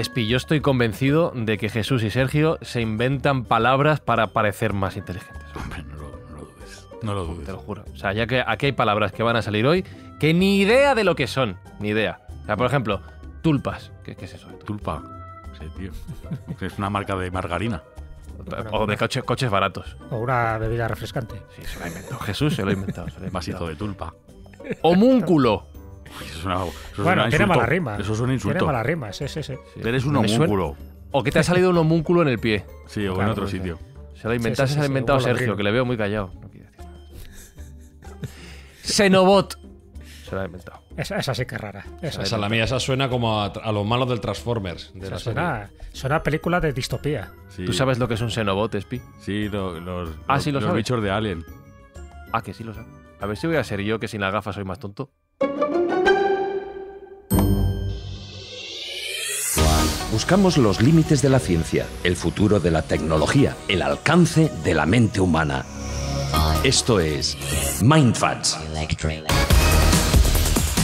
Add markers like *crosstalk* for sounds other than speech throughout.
Espi, yo estoy convencido de que Jesús y Sergio se inventan palabras para parecer más inteligentes. Hombre, no lo, dudes. No lo dudes. Te lo juro. O sea, ya que aquí hay palabras que van a salir hoy que ni idea de lo que son. Ni idea. O sea, por ejemplo, tulpas. ¿Qué, es eso? Tulpa. Sí, tío. Es una marca de margarina. O de coches baratos. O una bebida refrescante. Sí, se lo ha inventado. Jesús se lo ha inventado. *laughs* de tulpa. Homúnculo. Eso pues una, eso bueno, tiene mala rima. Eso es un insulto. Tiene mala rima, sí, sí, sí. Eres un homúnculo. O que te ha salido un homúnculo en el pie. Sí, o en otro sitio. Se lo se ha inventado Sergio, que le veo muy callado. No Xenobot. Se lo ha inventado. Esa, sí que es rara. Esa, esa la mía, esa suena como a, los malos del Transformers. De suena, suena a película de distopía. ¿Tú sabes lo que es un Xenobot, Spi? Sí, los, ah, los, bichos de Alien. Ah, que sí lo sabes. A ver si voy a ser yo, que sin la gafa soy más tonto. buscamos los límites de la ciencia, el futuro de la tecnología, el alcance de la mente humana. Esto es MindFacts.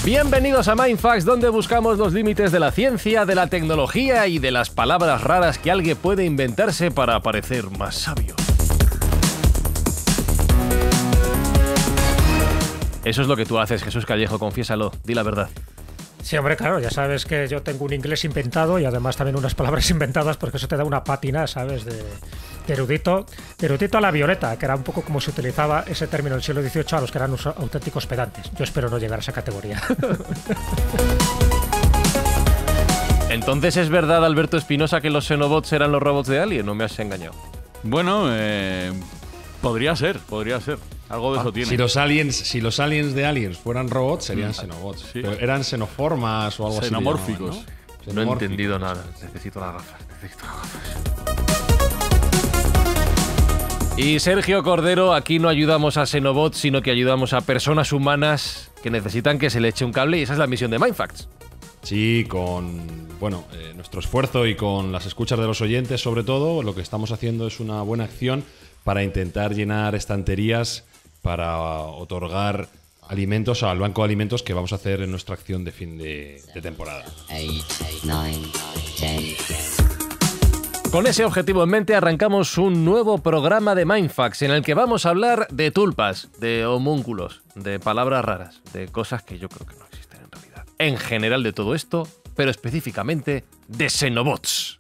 Bienvenidos a MindFacts, donde buscamos los límites de la ciencia, de la tecnología y de las palabras raras que alguien puede inventarse para parecer más sabio. Eso es lo que tú haces, Jesús Callejo, confiésalo, di la verdad. Sí, hombre, claro, ya sabes que yo tengo un inglés inventado y además también unas palabras *laughs* inventadas porque eso te da una pátina, ¿sabes? De, erudito, erudito a la violeta, que era un poco como se utilizaba ese término en el siglo XVIII a los que eran auténticos pedantes. Yo espero no llegar a esa categoría. *laughs* Entonces es verdad, Alberto Espinosa, que los Xenobots eran los robots de Alien, no me has engañado. Bueno, eh, Podría ser, podría ser. Algo de eso ah, tiene. Si los, aliens, si los aliens de Aliens fueran robots, serían mm. xenobots. Pero eran xenoformas o algo así. Xenomórficos. ¿no? he entendido nada. Necesito las gafas. Necesito Y Sergio Cordero, aquí no ayudamos a xenobots, sino que ayudamos a personas humanas que necesitan que se le eche un cable y esa es la misión de Mindfacts. Sí, con bueno, eh, nuestro esfuerzo y con las escuchas de los oyentes sobre todo, lo que estamos haciendo es una buena acción para intentar llenar estanterías, para otorgar alimentos al banco de alimentos que vamos a hacer en nuestra acción de fin de, temporada. Con ese objetivo en mente arrancamos un nuevo programa de Mindfax en el que vamos a hablar de tulpas, de homúnculos, de palabras raras, de cosas que yo creo que no existen en realidad. En general de todo esto, pero específicamente de Xenobots.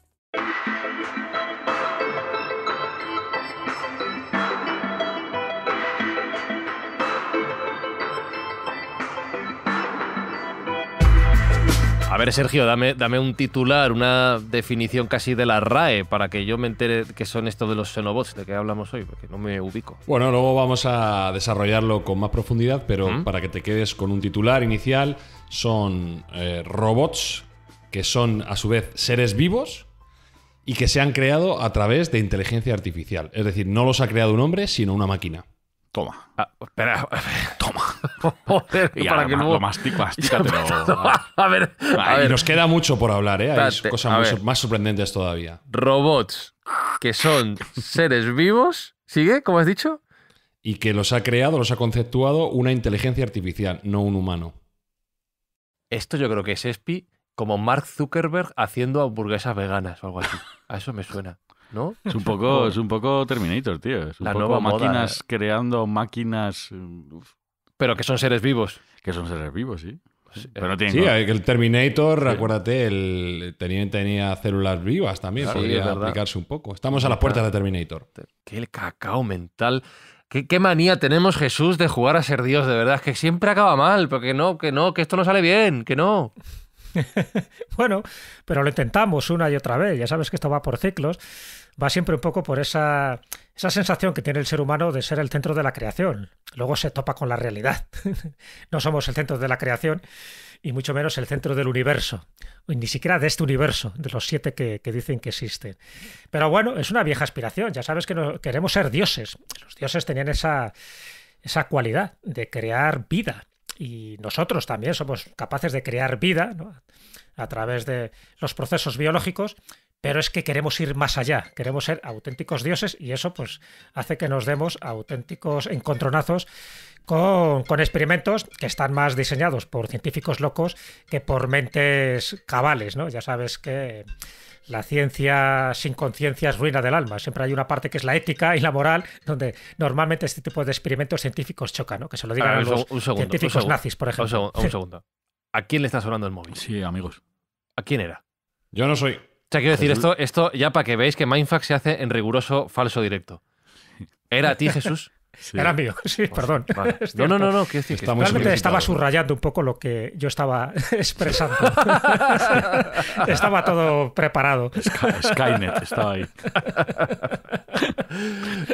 A ver, Sergio, dame, dame un titular, una definición casi de la RAE para que yo me entere qué son estos de los xenobots de que hablamos hoy, porque no me ubico. Bueno, luego vamos a desarrollarlo con más profundidad, pero para que te quedes con un titular inicial, son eh, robots que son a su vez seres vivos y que se han creado a través de inteligencia artificial. Es decir, no los ha creado un hombre, sino una máquina. Toma. Ah, espera. *laughs* Toma y para nos queda mucho por hablar, ¿eh? Hay cosas más sorprendentes todavía. Robots que son seres vivos. ¿Sigue? ¿Cómo has dicho? Y que los ha creado, los ha conceptuado una inteligencia artificial, no un humano. Esto yo creo que es Espi como Mark Zuckerberg haciendo hamburguesas veganas o algo así. A eso me suena. ¿No? Es un poco, es un poco Terminator, tío. Es un La poco máquinas ¿eh? creando máquinas. Mm, pero que son seres vivos. Que son seres vivos, sí. Sí, eh. pero el Terminator, acuérdate, el, tenía, tenía células vivas también, podría aplicarse un poco. Estamos a las puertas de Terminator. Qué cacao mental. ¿Qué, ¿Qué, manía tenemos, Jesús, de jugar a ser Dios, de verdad. Es que siempre acaba mal, porque no, que no, que esto no sale bien, que no. *laughs* bueno, pero lo intentamos una y otra vez. Ya sabes que esto va por ciclos va siempre un poco por esa, sensación que tiene el ser humano de ser el centro de la creación. Luego se topa con la realidad. *laughs* no somos el centro de la creación y mucho menos el centro del universo, ni siquiera de este universo, de los siete que, dicen que existen. Pero bueno, es una vieja aspiración, ya sabes que no, queremos ser dioses. Los dioses tenían esa, cualidad de crear vida y nosotros también somos capaces de crear vida a través de los procesos biológicos, pero es que queremos ir más allá, queremos ser auténticos dioses y eso pues hace que nos demos auténticos encontronazos con, experimentos que están más diseñados por científicos locos que por mentes cabales, ¿no? Ya sabes que la ciencia sin conciencia es ruina del alma. Siempre hay una parte que es la ética y la moral, donde normalmente este tipo de experimentos científicos chocan, ¿no? Que se lo digan a, los científicos nazis, por ejemplo. Un segundo, ¿A quién le está sonando el móvil? Sí, amigos. ¿A quién era? Yo no soy. O sea, quiero decir, esto, esto ya para que veáis que Mindfuck se hace en riguroso falso directo. ¿Era a ti, Jesús? *laughs* Era mío, sí, perdón. *laughs* No, no, no, no, quiero decir que realmente estaba subrayando un poco lo que yo estaba *laughs* expresando. estaba todo preparado. Skynet estaba ahí.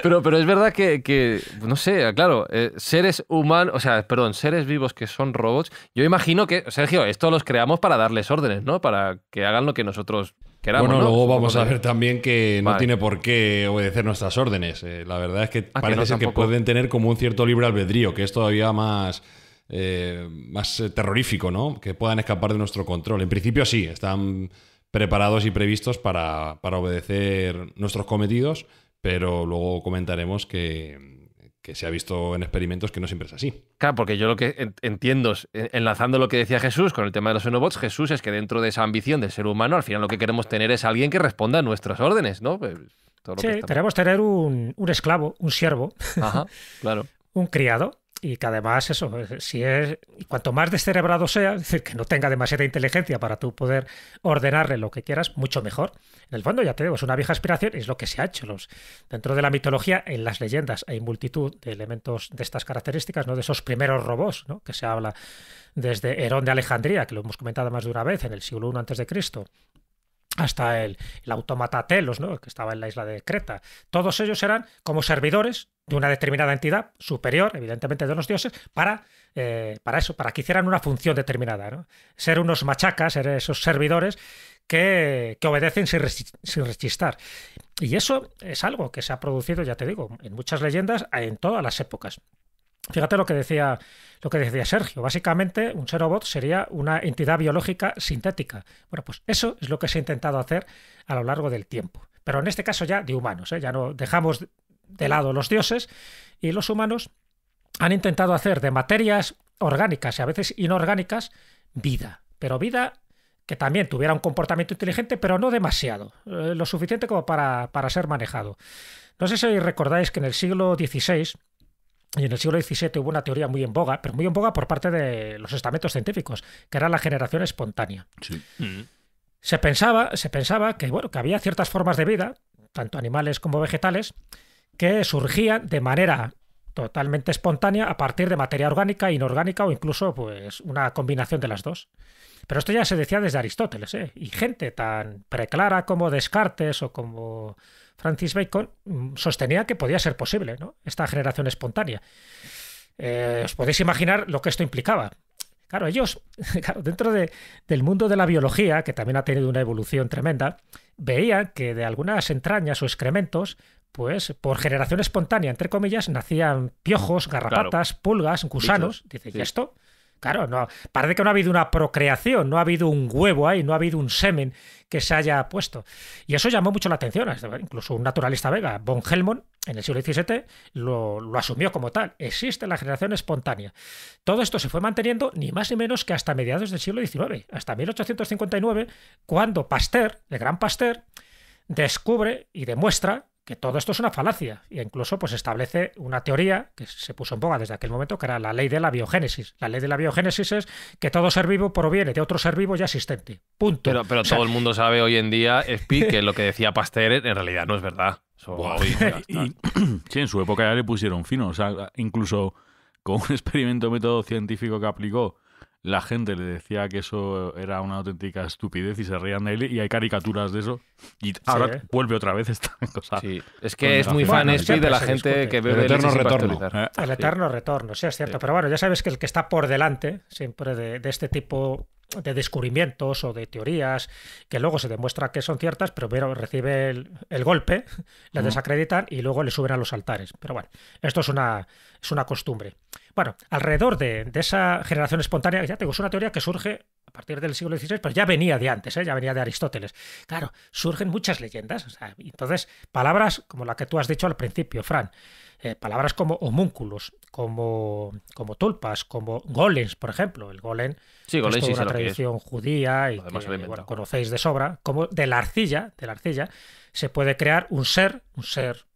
pero, pero es verdad que, no sé, claro, eh, seres humanos, o sea, perdón, seres vivos que son robots, yo imagino que, Sergio, esto los creamos para darles órdenes, ¿no? Para que hagan lo que nosotros bueno, luego vamos a ver también que no tiene por qué obedecer nuestras órdenes. Eh, la verdad es que ah, parece que, pueden tener como un cierto libre albedrío, que es todavía más, eh, más eh, terrorífico, ¿no? Que puedan escapar de nuestro control. En principio sí, están preparados y previstos para obedecer nuestros cometidos, pero luego comentaremos que, que se ha visto en experimentos que no siempre es así. Claro, porque yo lo que entiendo, enlazando lo que decía Jesús con el tema de los xenobots, Jesús es que dentro de esa ambición del ser humano, al final lo que queremos tener es alguien que responda a nuestras órdenes, ¿no? Pues, sí, queremos tener un, esclavo, un siervo. claro. *laughs* un criado y que además eso, eh, si es, cuanto más descerebrado sea, es decir, que no tenga demasiada inteligencia para tú poder ordenarle lo que quieras, mucho mejor. En el fondo, ya te digo, es una vieja aspiración es lo que se ha hecho. Los, dentro de la mitología, en las leyendas hay multitud de elementos de estas características, ¿no? De esos primeros robots, ¿no? Que se habla desde Herón de Alejandría, que lo hemos comentado más de una vez, en el siglo I antes de Cristo, hasta el, el autómata Telos, ¿no? que estaba en la isla de Creta. Todos ellos eran como servidores de una determinada entidad superior, evidentemente de los dioses, para, eh, para eso, para que hicieran una función determinada. Ser unos machacas, ser esos servidores que, que obedecen sin, rechistar. Y eso es algo que se ha producido, ya te digo, en muchas leyendas, en todas las épocas. Fíjate lo que decía lo que decía Sergio. Básicamente, un robot sería una entidad biológica sintética. Bueno, pues eso es lo que se ha intentado hacer a lo largo del tiempo. Pero en este caso ya de humanos, ¿eh? ya no dejamos de lado los dioses y los humanos han intentado hacer de materias orgánicas y a veces inorgánicas vida, pero vida que también tuviera un comportamiento inteligente, pero no demasiado, eh, lo suficiente como para, ser manejado. No sé si recordáis que en el siglo XVI y en el siglo XVII hubo una teoría muy en boga, pero muy en boga por parte de los estamentos científicos, que era la generación espontánea. Se pensaba, se pensaba que, bueno, que había ciertas formas de vida, tanto animales como vegetales, que surgían de manera totalmente espontánea a partir de materia orgánica, inorgánica o incluso pues, una combinación de las dos. Pero esto ya se decía desde Aristóteles, ¿eh? y gente tan preclara como Descartes o como Francis Bacon mm, sostenía que podía ser posible esta generación espontánea. Eh, os podéis imaginar lo que esto implicaba. Claro, ellos, *laughs* dentro del mundo de la biología, que también ha tenido una evolución tremenda, veían que de algunas entrañas o excrementos pues por generación espontánea, entre comillas, nacían piojos, garrapatas, pulgas, gusanos. Dice, ¿y esto? Claro, no, parece que no ha habido una procreación, no ha habido un huevo ahí, no ha habido un semen que se haya puesto. Y eso llamó mucho la atención, incluso un naturalista vega, von Helmont, en el siglo XVII, lo, lo, asumió como tal. Existe la generación espontánea. Todo esto se fue manteniendo ni más ni menos que hasta mediados del siglo XIX, hasta 1859, cuando Pasteur, el gran Pasteur, descubre y demuestra que todo esto es una falacia e incluso pues establece una teoría que se puso en boga desde aquel momento que era la ley de la biogénesis. La ley de la biogénesis es que todo ser vivo proviene de otro ser vivo ya existente. Punto. Pero, todo el mundo sabe hoy en día Spi que lo que decía Pasteur en realidad no es verdad. *clears throat* en su época ya le pusieron fino, o sea, incluso con un *laughs* experimento método científico que aplicó la gente le decía que eso era una auténtica estupidez y se reían de él y hay caricaturas de eso y ahora vuelve otra vez esta *laughs* cosa. es que es muy fan de la gente que ve el eterno retorno. El eterno retorno, sí es cierto, pero bueno, ya sabes que el que está por delante siempre de este tipo de descubrimientos o de teorías que luego se demuestra que son ciertas, pero primero recibe el, golpe, la desacreditan y luego le suben a los altares. Pero bueno, esto es una, es una costumbre. Bueno, alrededor de, esa generación espontánea, ya tengo, es una teoría que surge a partir del siglo XVI, pero ya venía de antes, ¿eh? ya venía de Aristóteles. Claro, surgen muchas leyendas. entonces, palabras como la que tú has dicho al principio, Fran. Eh, palabras como homúnculos, como, como tulpas, como golems, por ejemplo. El golem es una tradición judía y que, conocéis de sobra. Como de la arcilla, de la arcilla, se puede crear un ser, un ser,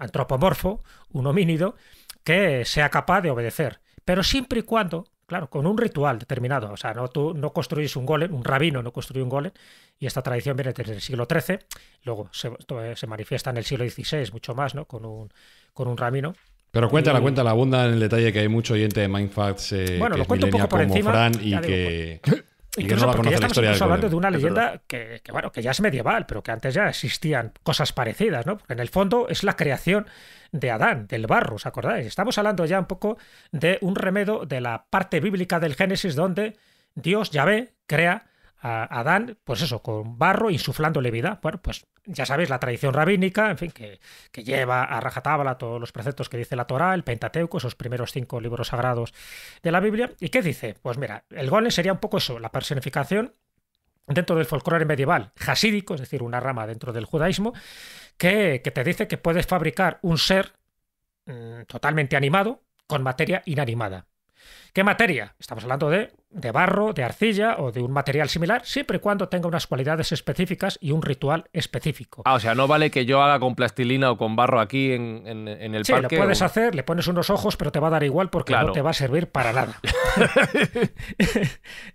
antropomorfo, un homínido, que sea capaz de obedecer. Pero siempre y cuando Claro, con un ritual determinado. O sea, no, tú no construyes un golem, un rabino no construye un golem, y esta tradición viene desde el siglo XIII, luego se, eh, se manifiesta en el siglo XVI mucho más, ¿no? Con un, con un ramino. Pero cuéntala, cuéntala, abunda en el detalle que hay mucho oyente de Mindfacts eh, bueno, que lo cuento un poco por como encima, Fran y que... Pues, *laughs* y incluso no la porque ya estamos hablando de una leyenda que, bueno, que ya es medieval, pero que antes ya existían cosas parecidas, ¿no? Porque en el fondo es la creación de Adán, del barro, ¿os acordáis? Estamos hablando ya un poco de un remedo de la parte bíblica del Génesis donde Dios, Yahvé, crea Adán, pues eso, con barro, insuflando vida Bueno, pues ya sabéis, la tradición rabínica, en fin, que, lleva a rajatabla todos los preceptos que dice la Torá, el Pentateuco, esos primeros cinco libros sagrados de la Biblia. ¿Y qué dice? Pues mira, el golem sería un poco eso, la personificación dentro del folclore medieval jasídico, es decir, una rama dentro del judaísmo, que, te dice que puedes fabricar un ser mm, totalmente animado con materia inanimada. ¿Qué materia? Estamos hablando de, barro, de arcilla o de un material similar, siempre y cuando tenga unas cualidades específicas y un ritual específico. Ah, o sea, no vale que yo haga con plastilina o con barro aquí en, el parque. Sí, lo puedes hacer, le pones unos ojos, pero te va a dar igual porque no te va a servir para nada. *laughs*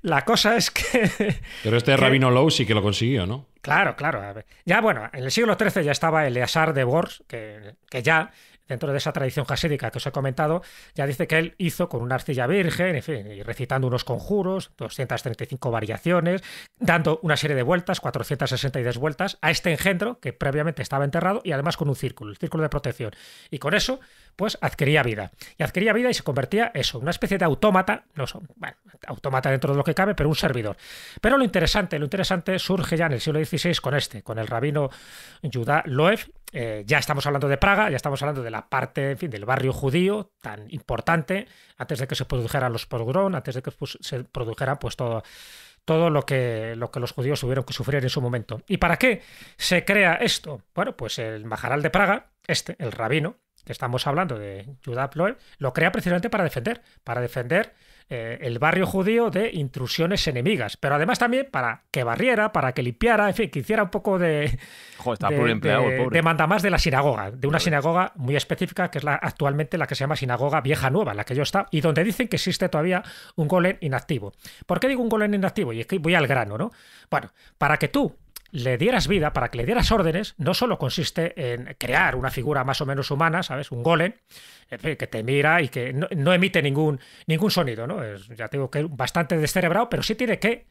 La cosa es que. Pero este Rabino Low sí que lo consiguió, ¿no? Claro, claro. Ya bueno, en el siglo XIII ya estaba Eleazar de Bors, que, que ya dentro de esa tradición jasídica que os he comentado, ya dice que él hizo con una arcilla virgen, en y recitando unos conjuros, 235 variaciones, dando una serie de vueltas, 462 vueltas, a este engendro que previamente estaba enterrado y además con un círculo, el círculo de protección. Y con eso pues adquiría vida. Y adquiría vida y se convertía eso, una especie de autómata, no son, bueno, autómata dentro de lo que cabe, pero un servidor. Pero lo interesante, lo interesante surge ya en el siglo XVI con este, con el rabino Judá Loev. Eh, ya estamos hablando de Praga, ya estamos hablando de la parte, en fin, del barrio judío tan importante, antes de que se produjeran los pogrom, antes de que pues, se produjera pues todo todo lo que, lo que los judíos tuvieron que sufrir en su momento. ¿Y para qué se crea esto? Bueno, pues el Majaral de Praga, este, el rabino, que estamos hablando de Judá lo crea precisamente para defender, para defender eh, el barrio judío de intrusiones enemigas, pero además también para que barriera, para que limpiara, en fin, que hiciera un poco de... demanda más de, la sinagoga, de una sinagoga muy específica que es la, actualmente la que se llama Sinagoga Vieja Nueva, la que yo está y donde dicen que existe todavía un golem inactivo. ¿Por qué digo un golem inactivo? Y es que voy al grano, ¿no? Bueno, para que tú le dieras vida, para que le dieras órdenes, no solo consiste en crear una figura más o menos humana, ¿sabes? Un golem, que te mira y que no, emite ningún, ningún sonido, ¿no? ya tengo que bastante descerebrado, pero sí tiene que,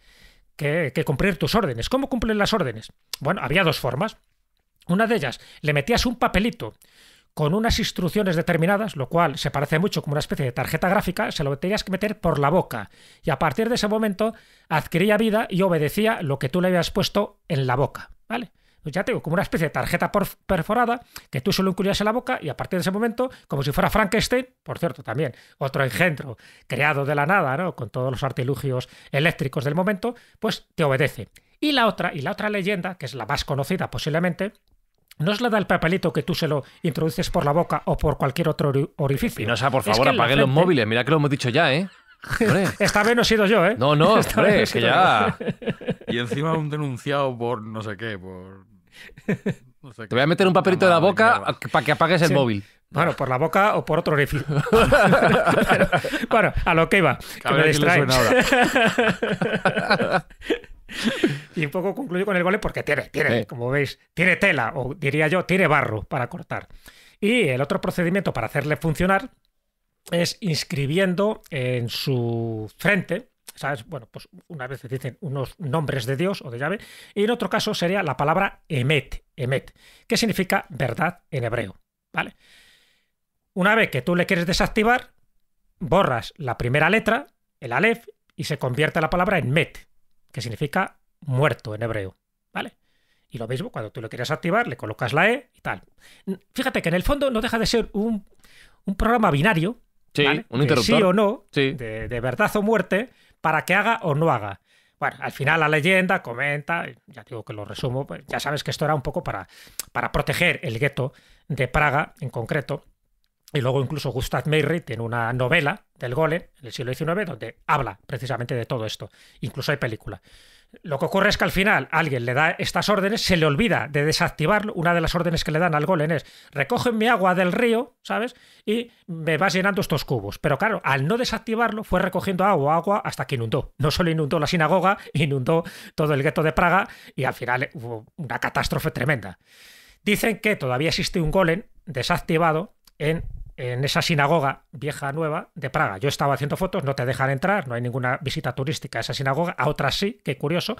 que cumplir tus órdenes. ¿Cómo cumplen las órdenes? Bueno, había dos formas. Una de ellas, le metías un papelito con unas instrucciones determinadas, lo cual se parece mucho como una especie de tarjeta gráfica, se lo tenías que meter por la boca. Y a partir de ese momento adquiría vida y obedecía lo que tú le habías puesto en la boca. ¿Vale? Pues ya tengo como una especie de tarjeta perforada que tú solo incluías en la boca y a partir de ese momento, como si fuera Frankenstein, por cierto, también otro engendro creado de la nada, ¿no? Con todos los artilugios eléctricos del momento, pues te obedece. Y la otra, y la otra leyenda, que es la más conocida posiblemente, no os la da el papelito que tú se lo introduces por la boca o por cualquier otro orificio. no sea por favor, apague los móviles. Mira que lo hemos dicho ya, ¿eh? *laughs* Esta vez no he sido yo, ¿eh? No, no, *laughs* Esta es que ya. y encima un denunciado por no sé qué, por. Te voy a meter un papelito en la boca para que apagues el móvil. Bueno, por la boca o por otro orificio. *laughs* bueno, a lo que iba. *laughs* y un poco concluyo con el gole porque tiene, tiene, como veis, tiene tela, o diría yo, tiene barro para cortar. Y el otro procedimiento para hacerle funcionar es inscribiendo en su frente, ¿sabes? Bueno, pues una vez dicen unos nombres de Dios o de llave, y en otro caso sería la palabra emet, emet, que significa verdad en hebreo, ¿vale? Una vez que tú le quieres desactivar, borras la primera letra, el alef, y se convierte la palabra en met, que significa muerto en hebreo, ¿vale? Y lo mismo, cuando tú lo quieres activar, le colocas la E y tal. Fíjate que en el fondo no deja de ser un, un programa binario, sí, un interruptor. sí o no, De, verdad o muerte, para que haga o no haga. Bueno, al final la leyenda comenta, ya digo que lo resumo, pues ya sabes que esto era un poco para, para proteger el gueto de Praga en concreto, y luego incluso Gustav Meyrink tiene una novela del Golem en el siglo XIX donde habla precisamente de todo esto. Incluso hay película. Lo que ocurre es que al final alguien le da estas órdenes, se le olvida de desactivarlo. Una de las órdenes que le dan al Golem es recoge mi agua del río, ¿sabes? Y me vas llenando estos cubos. Pero claro, al no desactivarlo fue recogiendo agua, agua hasta que inundó. No solo inundó la sinagoga, *laughs* inundó todo el gueto de Praga y al final hubo una catástrofe tremenda. Dicen que todavía existe un Golem desactivado en en esa sinagoga vieja nueva de Praga. Yo estaba haciendo fotos, no te dejan entrar, no hay ninguna visita turística a esa sinagoga, a otras sí, qué curioso,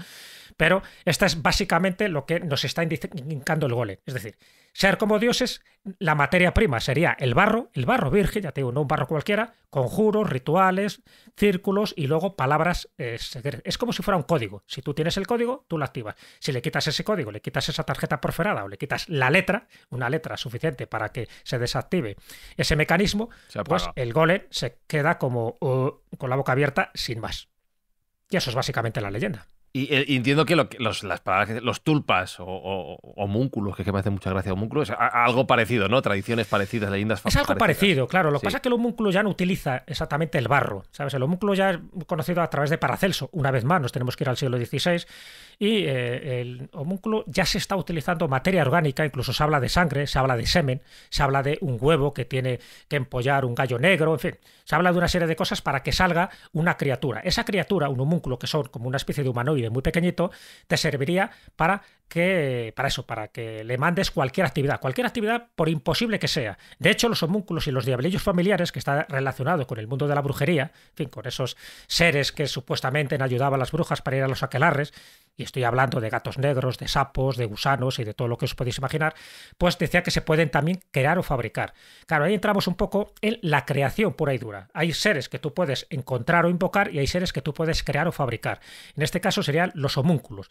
pero esta es básicamente lo que nos está indicando el gole. Es decir, ser como dioses, la materia prima sería el barro, el barro virgen, ya te digo, no un barro cualquiera, conjuros, rituales, círculos y luego palabras. Eh, es como si fuera un código. Si tú tienes el código, tú lo activas. Si le quitas ese código, le quitas esa tarjeta perforada o le quitas la letra, una letra suficiente para que se desactive ese mecanismo, pues el golem se queda como uh, con la boca abierta sin más. Y eso es básicamente la leyenda. Eh, y, entiendo que, los, las palabras, los tulpas o, o, homúnculos, que, me hace mucha gracia homúnculos, es algo parecido, ¿no? Tradiciones parecidas, leyendas Es algo parecido, claro. Lo que pasa es que el homúnculo ya no utiliza exactamente el barro, ¿sabes? El homúnculo ya es conocido a través de Paracelso. Una vez más, nos tenemos que ir al siglo XVI. Y eh, el homúnculo ya se está utilizando materia orgánica, incluso se habla de sangre, se habla de semen, se habla de un huevo que tiene que empollar un gallo negro, en fin. Se habla de una serie de cosas para que salga una criatura. Esa criatura, un homúnculo, que son como una especie de humanoide, muy pequeñito, te serviría para que, para eso, para que le mandes cualquier actividad, cualquier actividad por imposible que sea. De hecho, los homúnculos y los diablillos familiares, que está relacionado con el mundo de la brujería, en fin, con esos seres que supuestamente ayudaban a las brujas para ir a los aquelarres, y estoy hablando de gatos negros, de sapos, de gusanos y de todo lo que os podéis imaginar, pues decía que se pueden también crear o fabricar. Claro, ahí entramos un poco en la creación pura y dura. Hay seres que tú puedes encontrar o invocar y hay seres que tú puedes crear o fabricar. En este caso los homúnculos.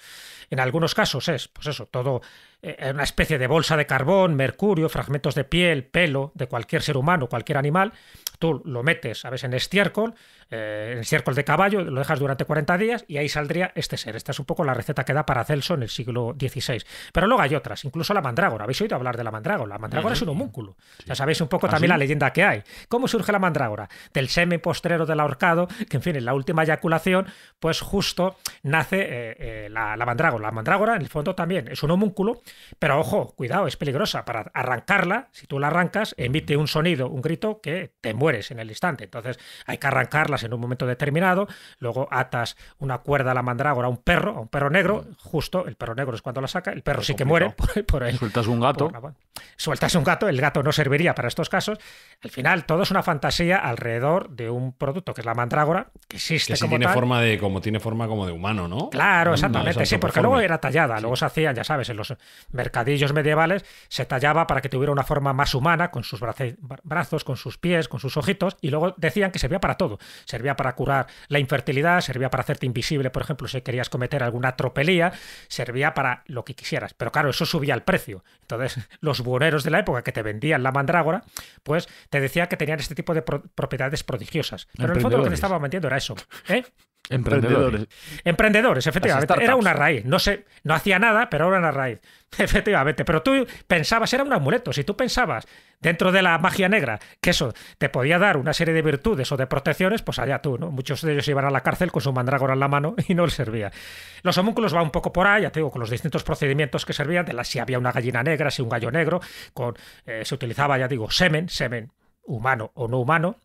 En algunos casos es, pues eso, todo eh, una especie de bolsa de carbón, mercurio, fragmentos de piel, pelo de cualquier ser humano, cualquier animal. Tú lo metes, a veces en estiércol, eh, en el de caballo, lo dejas durante 40 días y ahí saldría este ser. Esta es un poco la receta que da para Celso en el siglo XVI. Pero luego hay otras, incluso la mandrágora. ¿Habéis oído hablar de la mandrágora? La mandrágora es un homúnculo. Ya sabéis un poco ¿Ah, también la leyenda que hay. ¿Cómo surge la mandrágora? Del semen postrero del ahorcado, que en fin, en la última eyaculación, pues justo nace eh, eh, la, la, mandrágora. La mandrágora, en el fondo, también es un homúnculo, pero ojo, cuidado, es peligrosa. Para arrancarla, si tú la arrancas, emite un sonido, un grito que te mueres en el instante. Entonces hay que arrancarla en un momento determinado, luego atas una cuerda a la mandrágora a un perro, a un perro negro, justo, el perro negro es cuando la saca, el perro sí que muere *laughs* por, ahí. Sueltas un gato. sueltas un gato, el gato no serviría para estos casos. Al final, todo es una fantasía alrededor de un producto que es la mandrágora, que existe. Que sí tiene forma de, como tiene forma como de humano, ¿no? Claro, mm, exactamente, sí, porque luego era tallada, luego se hacían, ya sabes, en los mercadillos medievales, se tallaba para que tuviera una forma más humana, con sus brazos, con sus pies, con sus ojitos, y luego decían que servía para todo servía para curar la infertilidad, servía para hacerte invisible, por ejemplo, si querías cometer alguna tropelía, servía para lo que quisieras. Pero claro, eso subía el precio. Entonces, *laughs* los buhoneros de la época que te vendían la mandrágora, pues te decía que tenían este tipo de propiedades prodigiosas. Pero en el fondo lo que te estaba vendiendo era eso. ¿eh? Emprendedores. Emprendedores, efectivamente. Era una raíz. No sé, no hacía nada, pero era una raíz. *laughs* Efectivamente. Pero tú pensabas, era un amuleto. Si tú pensabas dentro de la magia negra que eso te podía dar una serie de virtudes o de protecciones, pues allá tú, ¿no? Muchos de ellos iban a la cárcel con su mandrágora en la mano *laughs* y no les servía. Los homúnculos va un poco por ahí, ya te digo, con los distintos procedimientos que servían, de la, si había una gallina negra, si un gallo negro, con, eh, se utilizaba, ya digo, semen, semen humano o no humano,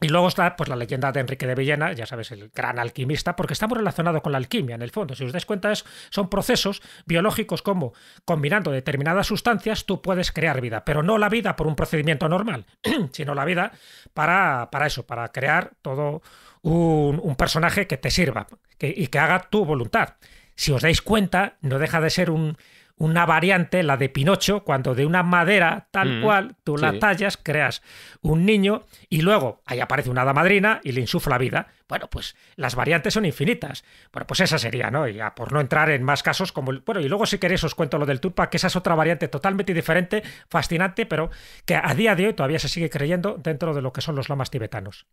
y luego está pues, la leyenda de Enrique de Villena, ya sabes, el gran alquimista, porque está muy relacionado con la alquimia, en el fondo. Si os dais cuenta, es, son procesos biológicos como combinando determinadas sustancias tú puedes crear vida, pero no la vida por un procedimiento normal, *clears throat* sino la vida para, para eso, para crear todo un, personaje que te sirva y que haga tu voluntad. Si os dais cuenta, no deja de ser un, una variante, la de Pinocho, cuando de una madera tal mm, cual tú la tallas, creas un niño y luego ahí aparece una hada madrina y le insufla vida. Bueno, pues las variantes son infinitas. Bueno, pues esa sería, ¿no? Y ya por no entrar en más casos como el... Bueno, y luego si queréis os cuento lo del tupac que esa es otra variante totalmente diferente, fascinante, pero que a día de hoy todavía se sigue creyendo dentro de lo que son los lamas tibetanos.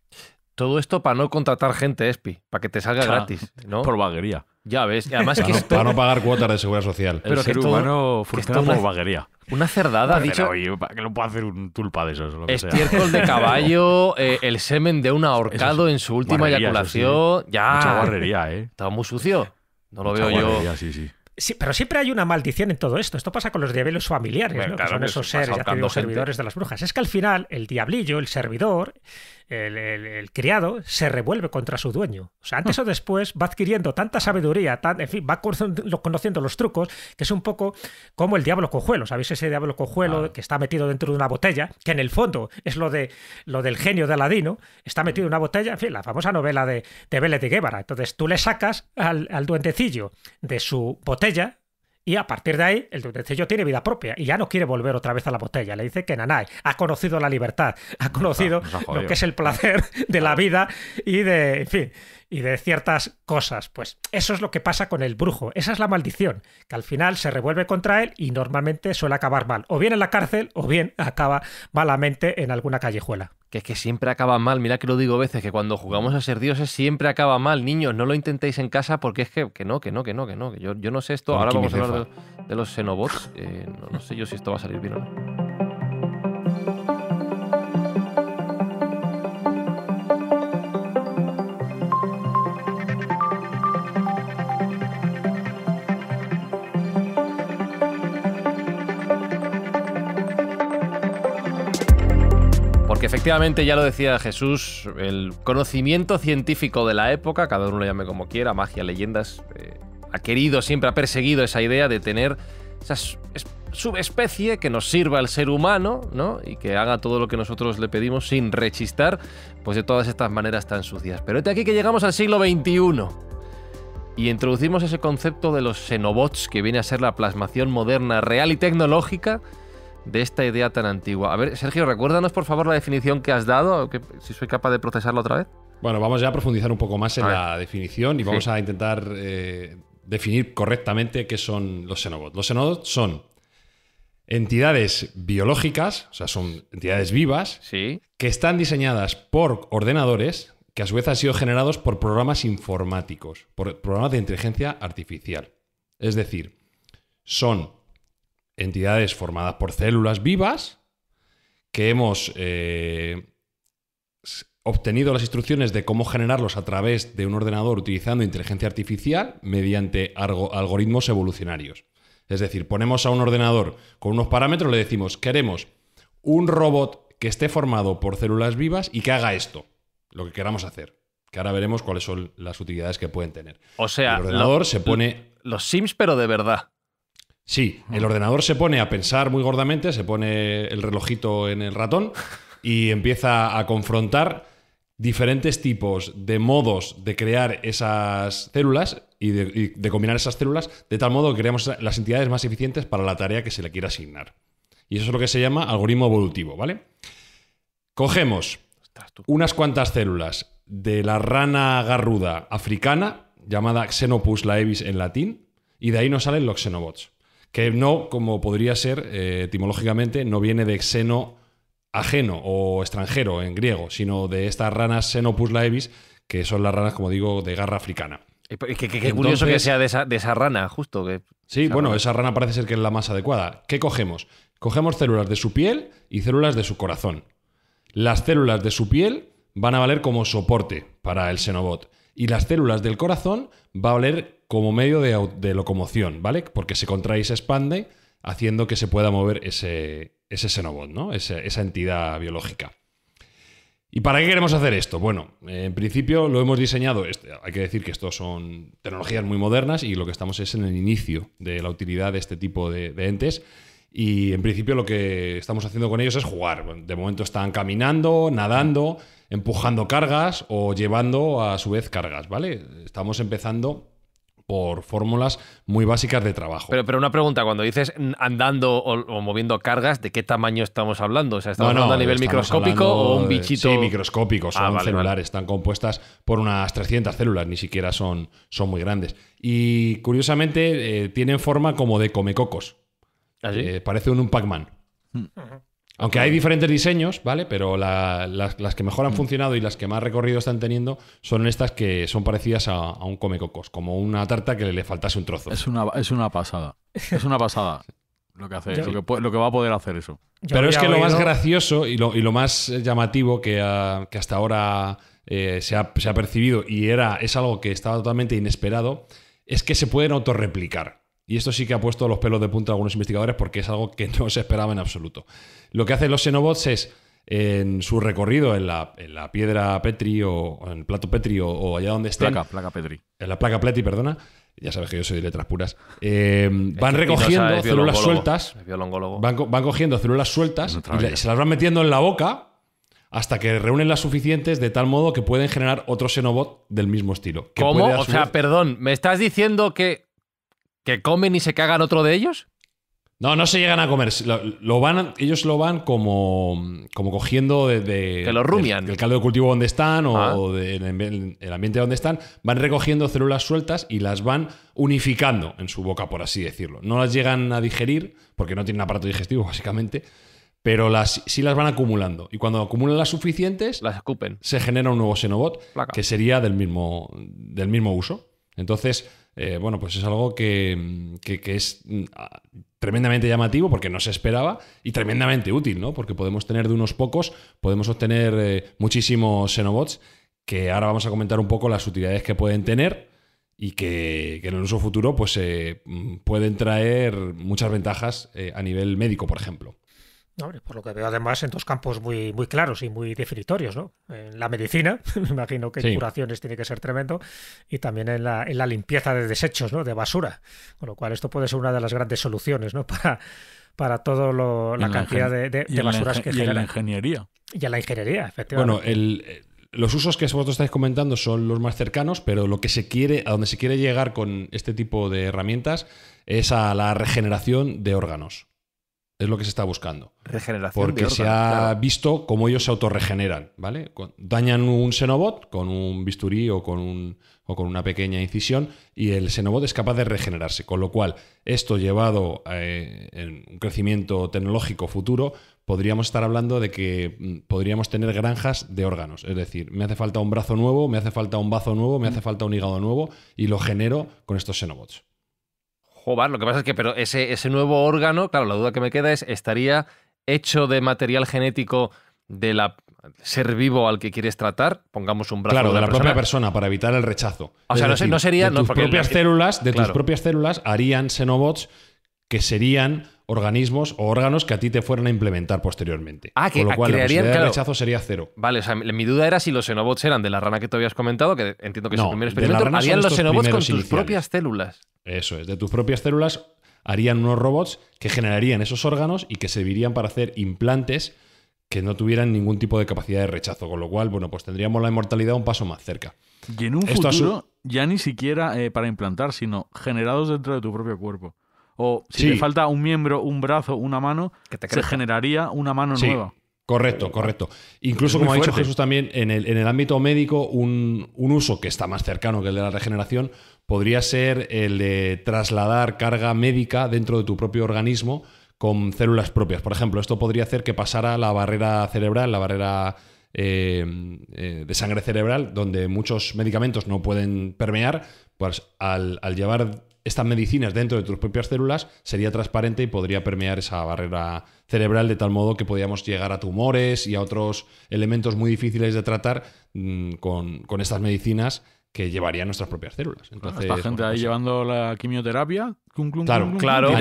Todo esto para no contratar gente, Espi, para que te salga gratis, ¿no? Por vaguería. Ya ves, además para que no, Para no pagar cuotas de seguridad social. Pero que todo, humano funciona por una... vaguería. Una cerdada, dicho... Oye, que no puedo hacer un tulpa de esos. Lo Estiércol de caballo, *laughs* eh, el semen de un ahorcado en su última eyaculación. Ya. Mucha barrería, ¿eh? Estaba muy sucio. No lo veo yo. Sí, sí. Sí, pero siempre hay una maldición en todo esto. Esto pasa con los diablos familiares, ¿no? que son esos seres, ya te servidores de las brujas. Es que al final, el diablillo, el servidor, el, criado se revuelve contra su dueño. O sea, antes hmm. o después va adquiriendo tanta sabiduría, va conociendo los trucos, que es un poco como el diablo cojuelo. ¿Sabéis ese diablo cojuelo que está metido dentro de una botella? Que en el fondo es lo, de, lo del genio de Aladino. Está hmm. metido en una botella, en fin, la famosa novela de, de Vélez de Guevara. Entonces tú le sacas al, al duendecillo de su botella, y a partir de ahí, el duendecillo tiene vida propia y ya no quiere volver otra vez a la botella. Le dice que Nanai ha conocido la libertad, ha conocido lo que es el placer *laughs* de la vida y de, fin, y de ciertas cosas. Pues eso es lo que pasa con el brujo. Esa es la maldición, que al final se revuelve contra él y normalmente suele acabar mal. O bien en la cárcel o bien acaba malamente en alguna callejuela es que siempre acaba mal. Mira que lo digo a veces, que cuando jugamos a ser dioses siempre acaba mal. Niños, no lo intentéis en casa porque es que, que no, que no, que no, que no. yo, yo no sé esto. Ahora vamos a hablar de, los Xenobots. Eh, no, no sé yo si esto va a salir bien o no. efectivamente ya lo decía Jesús, el conocimiento científico de la época, cada uno lo llame como quiera, magia, leyendas, eh, ha querido, siempre ha perseguido esa idea de tener esa subespecie que nos sirva al ser humano, Y que haga todo lo que nosotros le pedimos sin rechistar, pues de todas estas maneras tan sucias. Pero de este aquí que llegamos al siglo XXI. Y introducimos ese concepto de los xenobots, que viene a ser la plasmación moderna, real y tecnológica de esta idea tan antigua. A ver, Sergio, recuérdanos por favor la definición que has dado, si soy capaz de procesarlo otra vez. Bueno, vamos ya a profundizar un poco más en la definición y vamos a intentar eh, definir correctamente qué son los xenobots. Los xenobots son entidades biológicas, o sea, son entidades vivas, que están diseñadas por ordenadores que a su vez han sido generados por programas informáticos, por programas de inteligencia artificial. Es decir, son entidades formadas por células vivas que hemos eh, obtenido las instrucciones de cómo generarlos a través de un ordenador utilizando inteligencia artificial mediante algoritmos evolucionarios. Es decir, ponemos a un ordenador con unos parámetros, le decimos, queremos un robot que esté formado por células vivas y que haga esto, lo que queramos hacer. Que ahora veremos cuáles son las utilidades que pueden tener. O sea, el ordenador se pone... Los Sims, pero de verdad. Sí, el ordenador se pone a pensar muy gordamente, se pone el relojito en el ratón y empieza a confrontar diferentes tipos de modos de crear esas células y de, combinar esas células de tal modo que creamos las entidades más eficientes para la tarea que se le quiera asignar. Y eso es lo que se llama algoritmo evolutivo, ¿vale? Cogemos unas cuantas células de la rana garruda africana, llamada Xenopus laevis en latín, y de ahí nos salen los xenobots que no, como podría ser eh, etimológicamente, no viene de xeno ajeno o extranjero en griego, sino de estas ranas Xenopus laevis, que son las ranas, como digo, de garra africana. Qué, curioso que sea de esa, rana, justo. sí, bueno, esa rana parece ser que es la más adecuada. ¿Qué cogemos? Cogemos células de su piel y células de su corazón. Las células de su piel van a valer como soporte para el xenobot y las células del corazón va a valer como medio de, locomoción, ¿vale? Porque se contrae y se expande, haciendo que se pueda mover ese, ese xenobot, ¿no? esa entidad biológica. ¿Y para qué queremos hacer esto? Bueno, en principio lo hemos diseñado, hay que decir que estos son tecnologías muy modernas y lo que estamos es en el inicio de la utilidad de este tipo de, de entes. Y en principio lo que estamos haciendo con ellos es jugar. De momento están caminando, nadando, empujando cargas o llevando a su vez cargas, ¿vale? Estamos empezando por fórmulas muy básicas de trabajo. Pero, pero una pregunta, cuando dices andando o, moviendo cargas, ¿de qué tamaño estamos hablando? O sea, ¿estamos hablando a nivel microscópico o un bichito? sí, microscópico, son ah, celulares, están compuestas por unas 300 células, ni siquiera son, son muy grandes. Y curiosamente eh, tienen forma como de comecocos. ¿Ah, eh, parece un, Pac-Man. Mm. Aunque hay diferentes diseños, ¿vale? Pero las, que mejor han mm. funcionado y las que más recorrido están teniendo son estas que son parecidas a, un comecocos, como una tarta que le, faltase un trozo. Es una, es una pasada. Es una pasada lo que lo que, va a poder hacer eso. Pero es que lo más gracioso y lo, más eh, llamativo ah, que, hasta ahora eh, se, ha, percibido y era, es algo que estaba totalmente inesperado, es que se pueden autorreplicar. Y esto sí que ha puesto los pelos de punta a algunos investigadores porque es algo que *laughs* no se esperaba en absoluto. Lo que hacen los xenobots es, en su recorrido en la, piedra Petri o, en el plato Petri o, allá donde estén. Placa, placa Petri. En la placa Petri, perdona. Ya sabes que yo soy de letras puras. Eh, van recogiendo células sueltas. Van, van, cogiendo células sueltas y se las van metiendo en la boca hasta que reúnen las suficientes de tal modo que pueden generar otro xenobot del mismo estilo. ¿Cómo? o sea, perdón, ¿me estás diciendo que ¿Que comen y se cagan otro de ellos? No, no se llegan a comer. Lo, van, ellos lo van como, como cogiendo que lo rumian. Del, caldo de cultivo donde están o, ah. del el ambiente donde están. Van recogiendo células sueltas y las van unificando en su boca, por así decirlo. No las llegan a digerir porque no tienen aparato digestivo, *laughs* básicamente. Pero las, sí las van acumulando. Y cuando acumulan las suficientes, las escupen. Se genera un nuevo Xenobot que sería del mismo, del mismo uso. Entonces eh, bueno, pues es algo que, es mm, tremendamente llamativo porque no se esperaba y tremendamente útil, ¿no? Porque podemos tener de unos pocos, podemos obtener eh, muchísimos Xenobots, que ahora vamos a comentar un poco las utilidades que pueden tener y que, en el uso futuro pues, eh, mm, pueden traer muchas ventajas a nivel médico, por ejemplo por lo que veo, además, en dos campos muy, claros y muy definitorios, ¿no? En la medicina, *laughs* me imagino que en curaciones tiene que ser tremendo, y también en la, limpieza de desechos, ¿no? De basura. Con lo cual, esto puede ser una de las grandes soluciones, ¿no? *laughs* Para, toda la cantidad de, basuras que generan. Y en la ingeniería. Y en la ingeniería, efectivamente. Bueno, eh, los usos que vosotros estáis comentando son los más cercanos, pero lo que se quiere, a donde se quiere llegar con este tipo de herramientas es a la regeneración de órganos. Es lo que se está buscando. Regeneración. Porque se ha visto cómo ellos se autorregeneran, ¿vale? Dañan un xenobot con un bisturí o con, un, o con una pequeña incisión y el xenobot es capaz de regenerarse. Con lo cual, esto llevado a eh, un crecimiento tecnológico futuro, podríamos estar hablando de que mm, podríamos tener granjas de órganos. Es decir, me hace falta un brazo nuevo, me hace falta un bazo nuevo, me hace mm. falta un hígado nuevo y lo genero con estos xenobots lo que pasa es que pero ese, ese nuevo órgano, claro, la duda que me queda es, ¿estaría hecho de material genético del ser vivo al que quieres tratar, pongamos un brazo claro, de, la, de la propia persona para evitar el rechazo. O sea, no, sería de propias células, de tus propias células harían xenobots que serían organismos o órganos que a ti te fueran a implementar posteriormente. Ah, que Con lo cual, el rechazo sería cero. Vale, o sea, mi duda era si los xenobots eran de la rana que te habías comentado, que entiendo que es el primer experimento. Harían los xenobots con sus propias células. Eso es, de tus propias células harían unos robots que generarían esos órganos y que servirían para hacer implantes que no tuvieran ningún tipo de capacidad de rechazo, con lo cual, bueno, pues tendríamos la inmortalidad un paso más cerca. Y en un futuro, ya ni siquiera eh, para implantar, sino generados dentro de tu propio cuerpo. O si falta un miembro, un brazo, una mano, que te se generaría una mano nueva. Correcto, correcto. Incluso, como ha dicho Jesús también, en el, ámbito médico, un, uso que está más cercano que el de la regeneración podría ser el de trasladar carga médica dentro de tu propio organismo con células propias. Por ejemplo, esto podría hacer que pasara la barrera cerebral, la barrera eh, eh, de sangre cerebral, donde muchos medicamentos no pueden permear, pues al llevar estas medicinas dentro de tus propias células sería transparente y podría permear esa barrera cerebral de tal modo que podíamos llegar a tumores y a otros elementos muy difíciles de tratar mm, con, estas medicinas que llevarían nuestras propias células. Entonces, la gente ahí pues llevando la quimioterapia, claro, claro,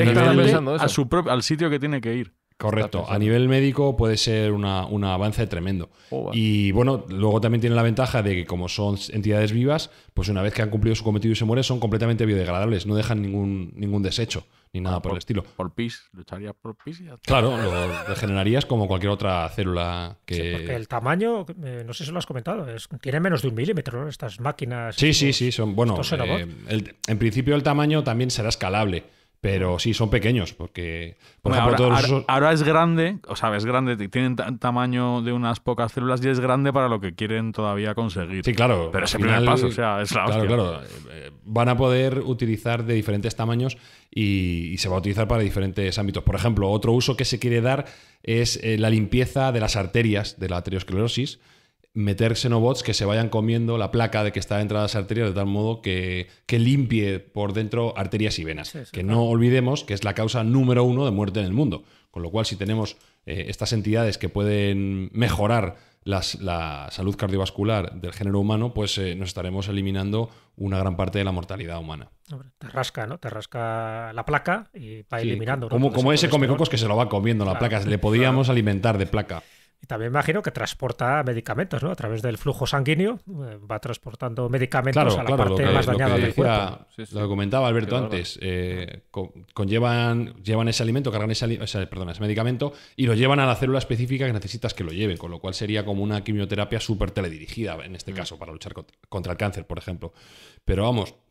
al sitio que tiene que ir. Correcto, a nivel médico puede ser una, un avance tremendo. Oh, y bueno, luego también tiene la ventaja de que como son entidades vivas, pues una vez que han cumplido su cometido y se mueren, son completamente biodegradables, no dejan ningún, ningún desecho ni nada ah, por, el estilo. Por PIS, ¿Lucharía por PIS Claro, lo degenerarías como cualquier otra célula que... porque el tamaño, eh, no sé si lo has comentado, tiene menos de un milímetro estas máquinas. Sí, sí, sí, son, bueno, eh, en principio el tamaño también será escalable. Pero sí, son pequeños, porque por ejemplo, ahora, es grande, o sea, es grande, tienen tamaño de unas pocas células y es grande para lo que quieren todavía conseguir. Sí, claro. Pero ese paso, o sea, es la Claro, claro. Eh, van a poder utilizar de diferentes tamaños y, se va a utilizar para diferentes ámbitos. Por ejemplo, otro uso que se quiere dar es eh, la limpieza de las arterias de la arteriosclerosis meter xenobots que se vayan comiendo la placa de que está dentro de las arterias de tal modo que, que limpie por dentro arterias y venas. que no olvidemos que es la causa número uno de muerte en el mundo. Con lo cual, si tenemos eh, estas entidades que pueden mejorar la salud cardiovascular del género humano, pues eh, nos estaremos eliminando una gran parte de la mortalidad humana. Te rasca, ¿no? Te rasca la placa y va eliminando. Como, ese comecocos pues, que se lo va comiendo, la placa. Le podríamos alimentar de placa también imagino que transporta medicamentos, ¿no? A través del flujo sanguíneo eh, va transportando medicamentos a la parte más dañada del cuerpo. Lo comentaba Alberto antes, eh, conllevan llevan ese alimento, cargan ese, perdón, ese medicamento y lo llevan a la célula específica que necesitas que lo lleven, con lo cual sería como una quimioterapia súper teledirigida, en este mm. caso, para luchar contra, el cáncer, por ejemplo. Pero vamos... *clears throat*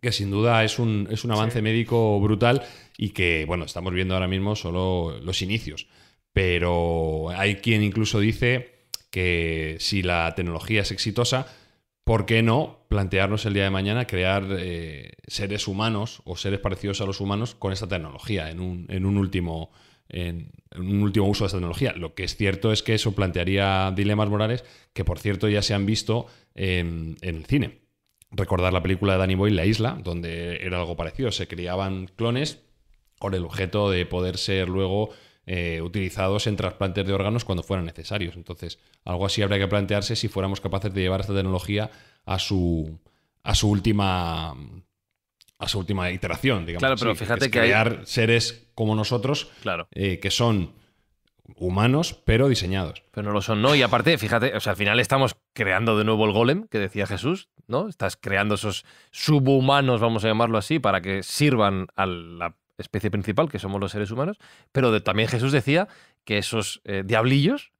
que sin duda es un, es un avance médico brutal y que, bueno, estamos viendo ahora mismo solo los inicios. Pero hay quien incluso dice que si la tecnología es exitosa, ¿por qué no plantearnos el día de mañana crear eh, seres humanos o seres parecidos a los humanos con esta tecnología en un, en un último en, un último uso de esta tecnología. Lo que es cierto es que eso plantearía dilemas morales que, por cierto, ya se han visto en, en el cine. Recordar la película de Danny Boyle, La Isla, donde era algo parecido. Se criaban clones con el objeto de poder ser luego eh, utilizados en trasplantes de órganos cuando fueran necesarios. Entonces, algo así habría que plantearse si fuéramos capaces de llevar esta tecnología a su, a su última a su última iteración, digamos. Claro, pero fíjate que, crear hay... seres como nosotros, eh, que son humanos, pero diseñados. Pero no lo son, no. Y aparte, fíjate, o sea, al final estamos creando de nuevo el golem que decía Jesús, ¿no? Estás creando esos subhumanos, vamos a llamarlo así, para que sirvan a la especie principal, que somos los seres humanos, pero también Jesús decía que esos eh, diablillos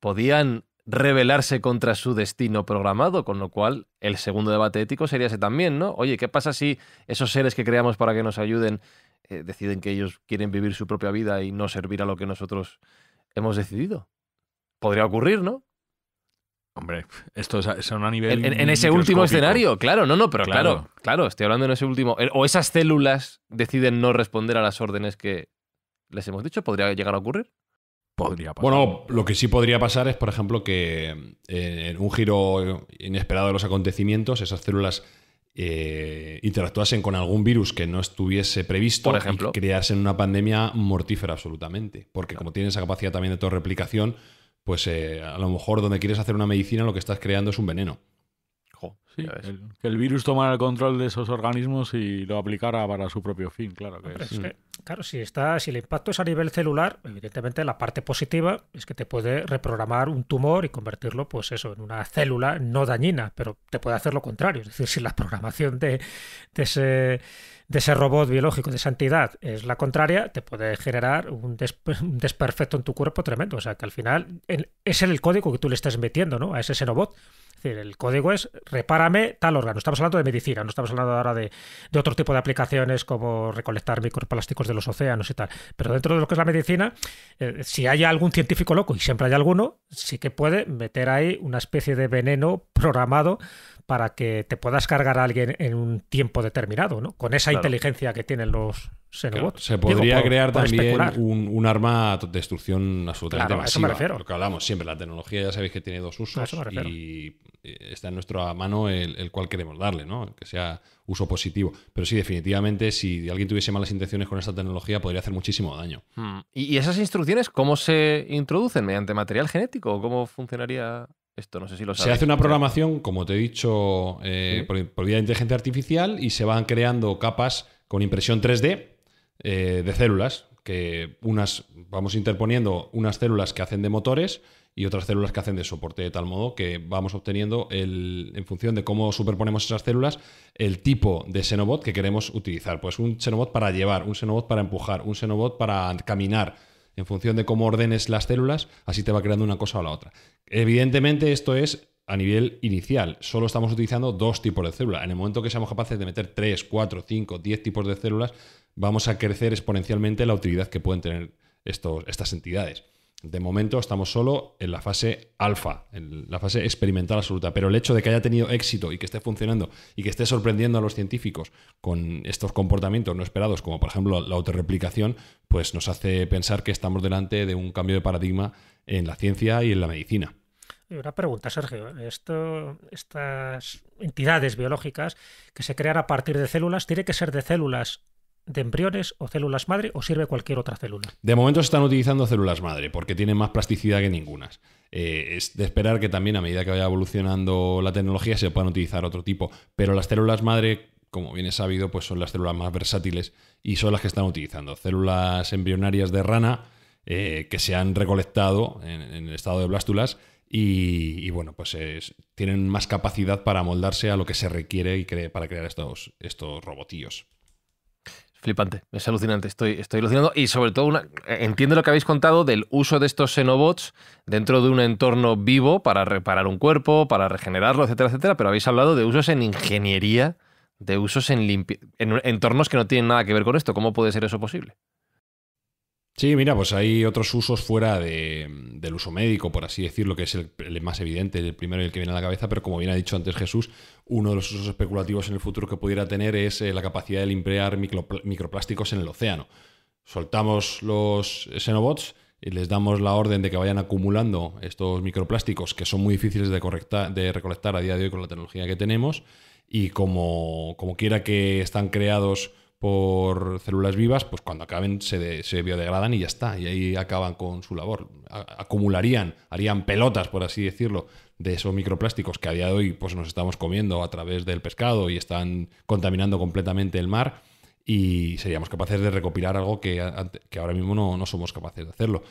podían rebelarse contra su destino programado, con lo cual el segundo debate ético sería ese también, ¿no? Oye, ¿qué pasa si esos seres que creamos para que nos ayuden eh, deciden que ellos quieren vivir su propia vida y no servir a lo que nosotros hemos decidido? Podría ocurrir, ¿no? Hombre, esto es, a a nivel. En, ese último escenario, claro, no, no, pero claro. claro, estoy hablando en ese último. O esas células deciden no responder a las órdenes que les hemos dicho, podría llegar a ocurrir. Podría pasar. Bueno, lo que sí podría pasar es, por ejemplo, que eh, en un giro inesperado de los acontecimientos, esas células eh, interactuasen con algún virus que no estuviese previsto por ejemplo. y creasen una pandemia mortífera absolutamente. Porque como tienen esa capacidad también de replicación pues eh, a lo mejor donde quieres hacer una medicina lo que estás creando es un veneno. sí, que el virus tomara el control de esos organismos y lo aplicara para su propio fin, claro mm. claro, si, está, si el impacto es a nivel celular, evidentemente la parte positiva es que te puede reprogramar un tumor y convertirlo, pues eso, en una célula no dañina, pero te puede hacer lo contrario. Es decir, si la programación de ese de ese robot biológico, de esa entidad, es la contraria, te puede generar un, desperfecto en tu cuerpo tremendo. O sea, que al final es el código que tú le estás metiendo ¿no? a ese xenobot. Es decir, el código es repárame tal órgano. Estamos hablando de medicina, no estamos hablando ahora de, otro tipo de aplicaciones como recolectar microplásticos de los océanos y tal. Pero dentro de lo que es la medicina, eh, si hay algún científico loco, y siempre hay alguno, sí que puede meter ahí una especie de veneno programado para que te puedas cargar a alguien en un tiempo determinado, ¿no? Con esa inteligencia que tienen los Xenobots. Se podría crear también un, arma de destrucción absolutamente claro, A eso me refiero. Lo que hablamos siempre, la tecnología ya sabéis que tiene dos usos y eh, está en nuestra mano el, cual queremos darle, ¿no? Que sea uso positivo. Pero sí, definitivamente, si alguien tuviese malas intenciones con esta tecnología, podría hacer muchísimo daño. Hmm. ¿Y esas instrucciones cómo se introducen? ¿Mediante material genético? ¿Cómo funcionaría no sé si Se hace una programación, como te he dicho, eh, por, vía de inteligencia artificial y se van creando capas con impresión 3D eh, de células, que unas vamos interponiendo unas células que hacen de motores y otras células que hacen de soporte, de tal modo que vamos obteniendo, en función de cómo superponemos esas células, el tipo de xenobot que queremos utilizar. Pues un xenobot para llevar, un xenobot para empujar, un xenobot para caminar en función de cómo ordenes las células, así te va creando una cosa o la otra. Evidentemente esto es a nivel inicial. Solo estamos utilizando dos tipos de células. En el momento que seamos capaces de meter 3, 4, 5, 10 tipos de células, vamos a crecer exponencialmente la utilidad que pueden tener estas entidades de momento estamos solo en la fase alfa, en la fase experimental absoluta, pero el hecho de que haya tenido éxito y que esté funcionando y que esté sorprendiendo a los científicos con estos comportamientos no esperados, como por ejemplo la autorreplicación, pues nos hace pensar que estamos delante de un cambio de paradigma en la ciencia y en la medicina. una pregunta, Sergio. estas entidades biológicas que se crean a partir de células, ¿tiene que ser de células de embriones o células madre o sirve cualquier otra célula? De momento se están utilizando células madre porque tienen más plasticidad que ninguna. Eh, es de esperar que también a medida que vaya evolucionando la tecnología se puedan utilizar otro tipo, pero las células madre, como bien es sabido, pues son las células más versátiles y son las que están utilizando. Células embrionarias de rana eh, que se han recolectado en, el estado de blástulas y, bueno, pues tienen más capacidad para moldarse a lo que se requiere y para crear estos, estos robotillos. Flipante, es alucinante, estoy, estoy alucinando. Y sobre todo, entiendo lo que habéis contado del uso de estos xenobots dentro de un entorno vivo para reparar un cuerpo, para regenerarlo, etcétera, etcétera, pero habéis hablado de usos en ingeniería, de usos en, en entornos que no tienen nada que ver con esto. ¿Cómo puede ser eso posible? Sí, mira, pues hay otros usos fuera de, del uso médico, por así decirlo, que es el, más evidente, el primero y el que viene a la cabeza, pero como bien ha dicho antes Jesús, uno de los usos especulativos en el futuro que pudiera tener es eh, la capacidad de limpiar microplásticos en el océano. Soltamos los xenobots y les damos la orden de que vayan acumulando estos microplásticos que son muy difíciles de, de recolectar a día de hoy con la tecnología que tenemos y como, como quiera que están creados por células vivas, pues cuando acaben se, se, biodegradan y ya está, y ahí acaban con su labor. acumularían, harían pelotas, por así decirlo, de esos microplásticos que a día de hoy pues, nos estamos comiendo a través del pescado y están contaminando completamente el mar, y seríamos capaces de recopilar algo que, ahora mismo no, no somos capaces de hacerlo.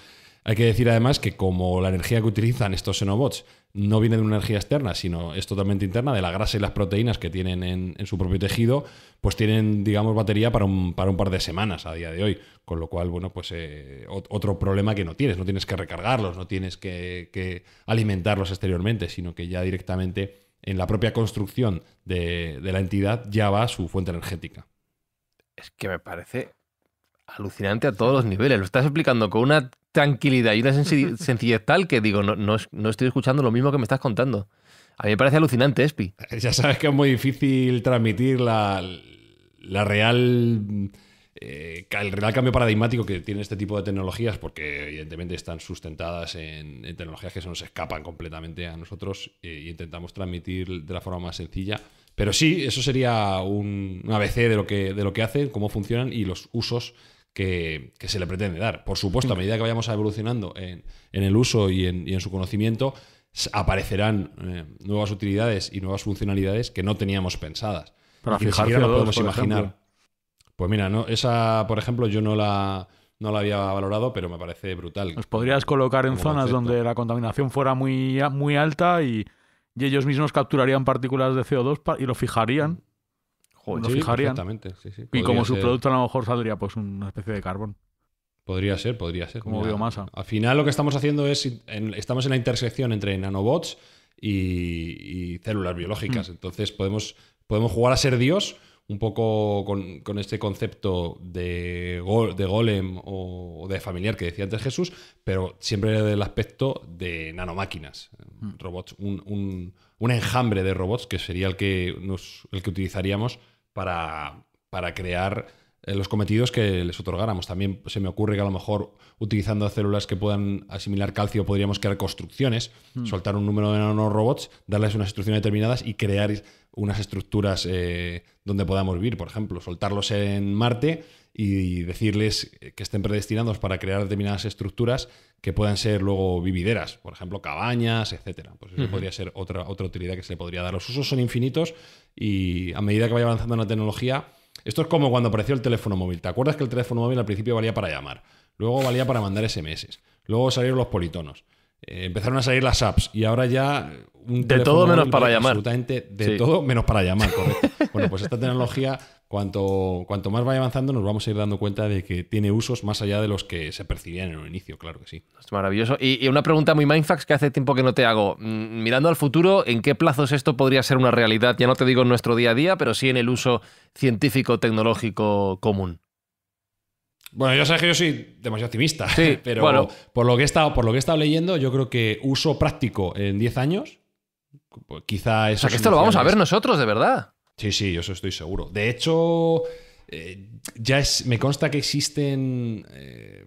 Hay que decir además que como la energía que utilizan estos xenobots no viene de una energía externa, sino es totalmente interna, de la grasa y las proteínas que tienen en, su propio tejido, pues tienen, digamos, batería para un, para un, par de semanas a día de hoy. Con lo cual, bueno, pues eh, otro problema que no tienes, no tienes que recargarlos, no tienes que, alimentarlos exteriormente, sino que ya directamente en la propia construcción de, de la entidad ya va su fuente energética. Es que me parece alucinante a todos los niveles. Lo estás explicando con una tranquilidad y una *laughs* sencillez tal que digo, no, no, estoy escuchando lo mismo que me estás contando. A mí me parece alucinante, Espi. Eh, ya sabes que es muy difícil transmitir la, real... Eh, el real cambio paradigmático que tiene este tipo de tecnologías, porque evidentemente están sustentadas en, tecnologías que se nos escapan completamente a nosotros e y intentamos transmitir de la forma más sencilla. Pero sí, eso sería un, ABC de lo que, de lo que hacen, cómo funcionan y los usos que, se le pretende dar. Por supuesto, a medida que vayamos evolucionando en, el uso y en, su conocimiento, aparecerán eh, nuevas utilidades y nuevas funcionalidades que no teníamos pensadas. Para fijar no podemos imaginar. Pues mira, no, esa, por ejemplo, yo no la, no la había valorado, pero me parece brutal. Nos podrías colocar en zonas donde la contaminación fuera muy, muy alta y ellos mismos capturarían partículas de CO2 y lo fijarían Joder, Y como su producto a lo mejor saldría pues una especie de carbón. Podría ser, podría ser. Como biomasa. Al final lo que estamos haciendo es, estamos en la intersección entre nanobots y, células biológicas. Mm. Entonces podemos, podemos jugar a ser Dios un poco con, este concepto de, de golem o, de familiar que decía antes Jesús, pero siempre del aspecto de nanomáquinas, mm. robots, un, un, enjambre de robots que sería el que, el que utilizaríamos para, crear eh, los cometidos que les otorgáramos. También se me ocurre que a lo mejor utilizando células que puedan asimilar calcio podríamos crear construcciones, hmm. soltar un número de nanorobots, darles unas instrucciones determinadas y crear unas estructuras eh, donde podamos vivir. Por ejemplo, soltarlos en Marte y decirles que estén predestinados para crear determinadas estructuras que puedan ser luego vivideras, por ejemplo, cabañas, etcétera. Pues eso podría ser otra, otra utilidad que se le podría dar. Los usos son infinitos y a medida que vaya avanzando la tecnología, esto es como cuando apareció el teléfono móvil. ¿Te acuerdas que el teléfono móvil al principio valía para llamar? Luego valía para mandar SMS. Luego salieron los politonos. Eh, empezaron a salir las apps y ahora ya de todo menos para llamar absolutamente de todo menos para llamar bueno pues esta tecnología Cuanto, cuanto más vaya avanzando, nos vamos a ir dando cuenta de que tiene usos más allá de los que se percibían en un inicio, claro que sí. Es maravilloso. Y, una pregunta muy mindfax que hace tiempo que no te hago. Mm, mirando al futuro, ¿en qué plazos esto podría ser una realidad? Ya no te digo en nuestro día a día, pero sí en el uso científico-tecnológico común. Bueno, ya sabes que yo soy demasiado optimista, *laughs* pero por, lo que he estado, por lo que leyendo, yo creo que uso práctico en 10 años, pues quizá eso... O que esto lo vamos a ver nosotros, de verdad. Sí, sí, yo eso estoy seguro. De hecho, eh, ya es, me consta que existen eh,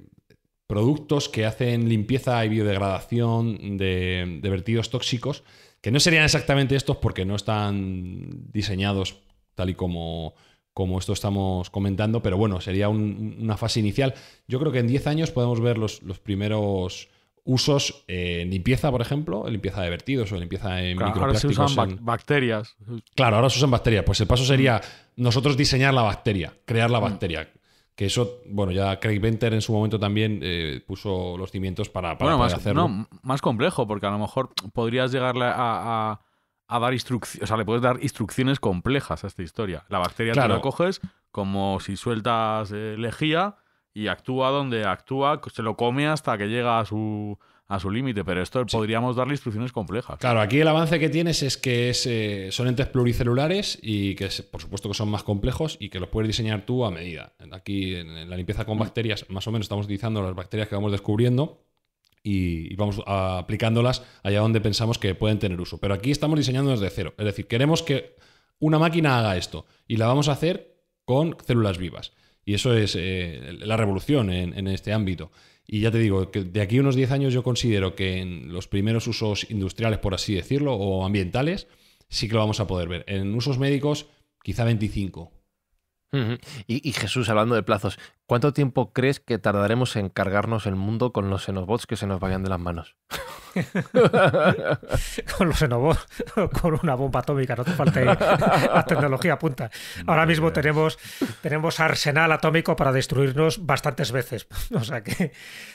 productos que hacen limpieza y biodegradación de, vertidos tóxicos, que no serían exactamente estos porque no están diseñados tal y como, como esto estamos comentando, pero bueno, sería una fase inicial. Yo creo que en 10 años podemos ver los, los primeros usos en limpieza, por ejemplo, limpieza de vertidos o limpieza en Ahora se usan bacterias. Claro, ahora se usan bacterias. Pues el paso mm. sería nosotros diseñar la bacteria, crear la mm. bacteria. Que eso, bueno, ya Craig Venter en su momento también eh, puso los cimientos para, para más, hacerlo. más complejo, porque a lo mejor podrías llegar a, dar instrucciones, o sea, le puedes dar instrucciones complejas a esta historia. La bacteria te la coges como si sueltas eh, lejía y actúa donde actúa, se lo come hasta que llega a su, a su límite, pero esto podríamos darle instrucciones complejas. Claro, aquí el avance que tienes es que es, eh, son entes pluricelulares y que por supuesto que son más complejos y que los puedes diseñar tú a medida. Aquí en, la limpieza con mm. bacterias, más o menos estamos utilizando las bacterias que vamos descubriendo y, vamos aplicándolas allá donde pensamos que pueden tener uso. Pero aquí estamos diseñando desde cero, es decir, queremos que una máquina haga esto y la vamos a hacer con células vivas. Y eso es eh, la revolución en, este ámbito. Y ya te digo, que de aquí a unos 10 años yo considero que en los primeros usos industriales, por así decirlo, o ambientales, sí que lo vamos a poder ver. En usos médicos, quizá 25, y, Jesús, hablando de plazos, ¿cuánto tiempo crees que tardaremos en cargarnos el mundo con los xenobots que se nos vayan de las manos? *laughs* con los xenobots, *laughs* con una bomba atómica, no te falta la tecnología punta. Ahora mismo tenemos, tenemos arsenal atómico para destruirnos bastantes veces. *laughs* O sea que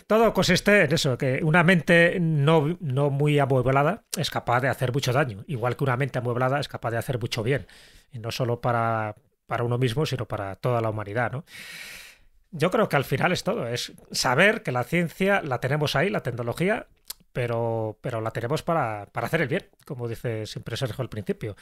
todo consiste en eso, que una mente no, no muy amueblada es capaz de hacer mucho daño, igual que una mente amueblada es capaz de hacer mucho bien. Y no solo para para uno mismo, sino para toda la humanidad, ¿no? Yo creo que al final es todo, es saber que la ciencia la tenemos ahí, la tecnología, pero, pero la tenemos para, hacer el bien, como dice siempre Sergio al principio.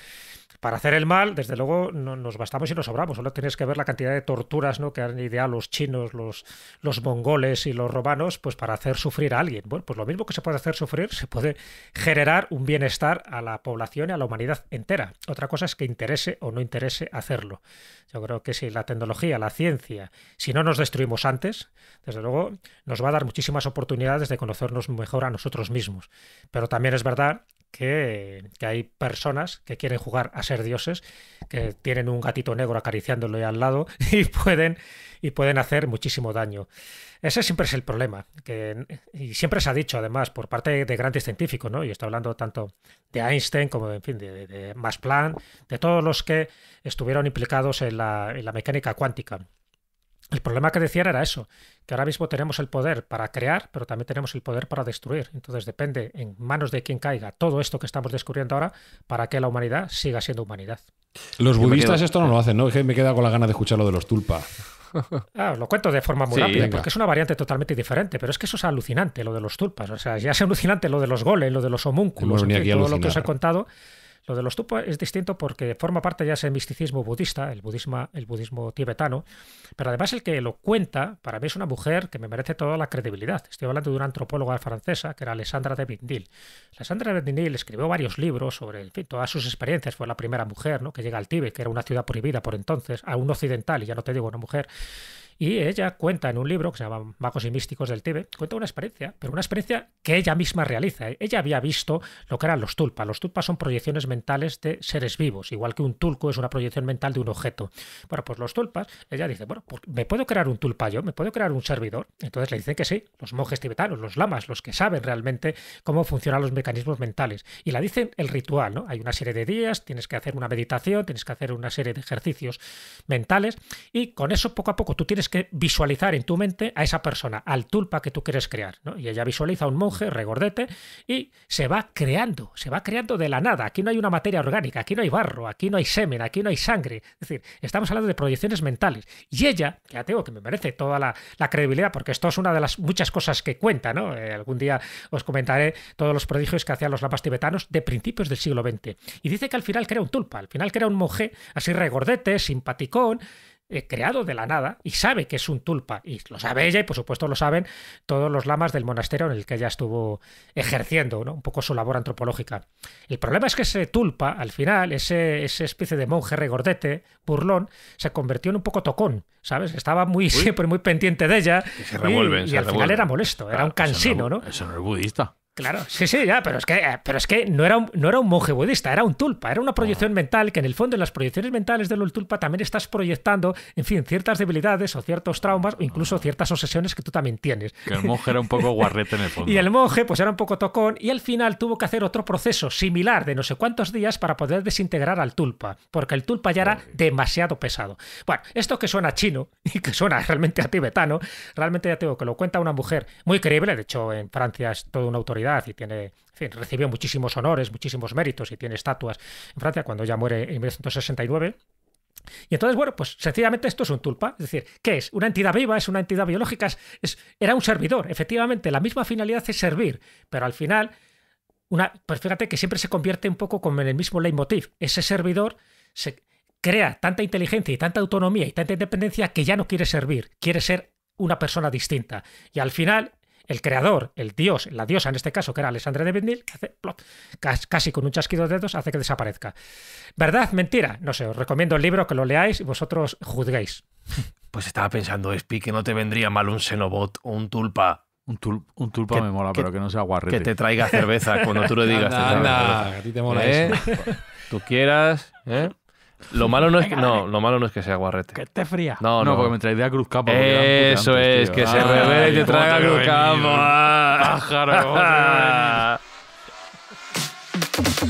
Para hacer el mal, desde luego, no, nos bastamos y nos sobramos. Solo tienes que ver la cantidad de torturas ¿no? que han ideado los chinos, los, los mongoles y los romanos, pues para hacer sufrir a alguien. Bueno, pues lo mismo que se puede hacer sufrir, se puede generar un bienestar a la población y a la humanidad entera. Otra cosa es que interese o no interese hacerlo. Yo creo que si la tecnología, la ciencia, si no nos destruimos antes, desde luego nos va a dar muchísimas oportunidades de conocernos mejor a nosotros los mismos. Pero también es verdad que, hay personas que quieren jugar a ser dioses, que tienen un gatito negro acariciándolo al lado *laughs* y pueden, y pueden hacer muchísimo daño. Ese siempre es el problema, que, y siempre se ha dicho además por parte de grandes científicos, ¿no? y estoy hablando tanto de Einstein como de, en fin, de, de Max Planck, de todos los que estuvieron implicados en la, en la mecánica cuántica. El problema que decían era eso, que ahora mismo tenemos el poder para crear, pero también tenemos el poder para destruir. Entonces depende en manos de quien caiga todo esto que estamos descubriendo ahora para que la humanidad siga siendo humanidad. Los budistas esto no lo hacen, ¿no? me queda con la gana de escuchar lo de los tulpa. Ah, lo cuento de forma muy rápida, porque es una variante totalmente diferente, pero es que eso es alucinante, lo de los tulpas. O sea, ya es alucinante lo de los goles, lo de los homúnculos, todo lo que os he contado. Lo de los tupos es distinto porque forma parte ya ese misticismo budista, el budismo, el budismo tibetano, pero además el que lo cuenta, para mí es una mujer que me merece toda la credibilidad. Estoy hablando de una antropóloga francesa que era Alessandra de Bindil. Alessandra de Bindil escribió varios libros sobre en fin, todas sus experiencias. Fue la primera mujer ¿no? que llega al Tíbet, que era una ciudad prohibida por entonces, a un occidental, y ya no te digo una mujer y ella cuenta en un libro que se llama Magos y Místicos del Tíbet, cuenta una experiencia, pero una experiencia que ella misma realiza. ¿eh? Ella había visto lo que eran los tulpas. Los tulpas son proyecciones mentales de seres vivos, igual que un tulco es una proyección mental de un objeto. Bueno, pues los tulpas, ella dice, bueno, pues, ¿me puedo crear un tulpa yo? ¿Me puedo crear un servidor? Entonces le dicen que sí, los monjes tibetanos, los lamas, los que saben realmente cómo funcionan los mecanismos mentales. Y la dicen el ritual, ¿no? Hay una serie de días, tienes que hacer una meditación, tienes que hacer una serie de ejercicios mentales y con eso poco a poco tú tienes que visualizar en tu mente a esa persona, al tulpa que tú quieres crear. Y ella visualiza a un monje, regordete, y se va creando, se va creando de la nada. Aquí no hay una materia orgánica, aquí no hay barro, aquí no hay semen, aquí no hay sangre. Es decir, estamos hablando de proyecciones mentales. Y ella, ya tengo que me merece toda la, credibilidad, porque esto es una de las muchas cosas que cuenta, eh, algún día os comentaré todos los prodigios que hacían los lapas tibetanos de principios del siglo XX. Y dice que al final crea un tulpa, al final crea un monje así regordete, simpaticón, eh, creado de la nada y sabe que es un tulpa. Y lo sabe ella y por supuesto lo saben todos los lamas del monasterio en el que ella estuvo ejerciendo ¿no? un poco su labor antropológica. El problema es que ese tulpa, al final, ese, ese especie de monje regordete, burlón, se convirtió en un poco tocón, ¿sabes? Estaba muy siempre *laughs* muy pendiente de ella. Y, al final era molesto, era ah, un cansino, ¿no? Eso no es budista. Claro, sí, sí, ya, pero es que, eh, pero es que no, era un, no era un monje budista, era un tulpa, era una proyección ah. mental que en el fondo en las proyecciones mentales del tulpa también estás proyectando, en fin, ciertas debilidades o ciertos traumas o incluso ah. ciertas obsesiones que tú también tienes. Que el monje era un poco guarrete en el fondo. *laughs* y el monje pues era un poco tocón y al final tuvo que hacer otro proceso similar de no sé cuántos días para poder desintegrar al tulpa, porque el tulpa ya era demasiado pesado. Bueno, esto que suena chino *laughs* y que suena realmente a tibetano, realmente ya tengo que lo cuenta una mujer muy creíble, de hecho en Francia es toda una autoridad y tiene, recibió muchísimos honores, muchísimos méritos y tiene estatuas en Francia cuando ya muere en 1969. Y entonces, bueno, pues sencillamente esto es un tulpa. Es decir, ¿qué es? ¿Una entidad viva? ¿Es una entidad biológica? Es, era un servidor. Efectivamente, la misma finalidad es servir, pero al final, una, pues fíjate que siempre se convierte un poco como en el mismo leitmotiv. Ese servidor se crea tanta inteligencia y tanta autonomía y tanta independencia que ya no quiere servir, quiere ser una persona distinta. Y al final, el creador, el dios, la diosa en este caso, que era Alessandra de bendil hace casi con un chasquido de dedos hace que desaparezca. ¿Verdad? ¿Mentira? No sé, os recomiendo el libro, que lo leáis y vosotros juzguéis. *laughs* Pues estaba pensando, Espi, que no te vendría mal un Xenobot o un Tulpa un, tulpa me mola, pero que no sea guarrete. Que te traiga cerveza cuando tú le *laughs* digas. anda, a ti te mola ¿Eh? *laughs* Tú quieras. ¿eh? Lo malo no es que, no, lo malo no es que sea guarrete. Que esté fría. No, no, porque me traería Cruz Eso es, que se ah, revele y te traiga a Cruz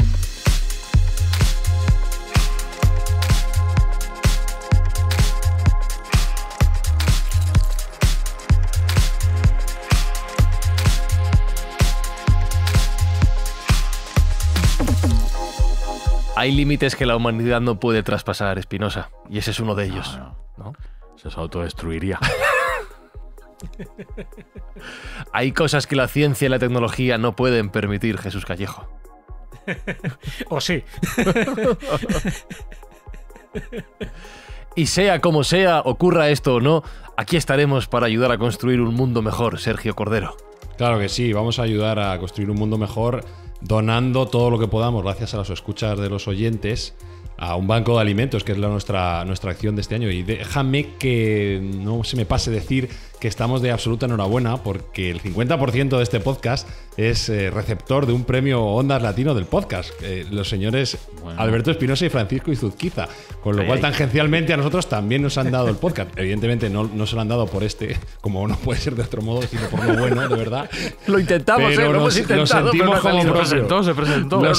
*laughs* Hay límites que la humanidad no puede traspasar, Espinosa, y ese es uno de ellos. No, Se autodestruiría. *laughs* Hay cosas que la ciencia y la tecnología no pueden permitir, Jesús Callejo. *laughs* o sí. y sea como sea, ocurra esto o no, aquí estaremos para ayudar a construir un mundo mejor, Sergio Cordero. Claro que sí, vamos a ayudar a construir un mundo mejor donando todo lo que podamos gracias a las escuchas de los oyentes a un banco de alimentos, que es la nuestra, nuestra acción de este año. Y déjame que no se me pase decir que estamos de absoluta enhorabuena porque el 50% de este podcast es eh, receptor de un premio Ondas Latino del podcast, eh, los señores Alberto Espinosa y Francisco Izuzquiza, con lo cual tangencialmente a nosotros también nos han dado el podcast. Evidentemente no, se lo han dado por este, como no puede ser de otro modo, sino por lo bueno, de verdad. Lo intentamos, eh, lo hemos intentado, sentimos no como Se presentó, se presentó. Lo no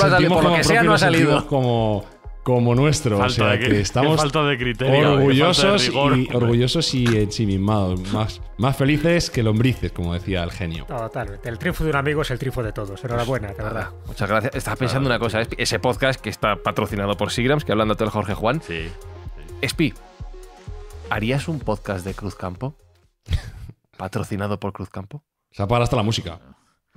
sea, no ha salido. Como como nuestro. o sea, que estamos orgullosos, y, orgullosos y ensimismados. Más, más felices que lombrices, como decía el genio. Totalmente. El triunfo de un amigo es el triunfo de todos. Enhorabuena, de verdad. Muchas gracias. Estaba pensando una cosa. Ese podcast que está patrocinado por Sigrams, que hablando el Jorge Juan. Sí. ¿harías un podcast de Cruz Campo *laughs* ¿Patrocinado por Cruz Cruzcampo? Se para hasta la música.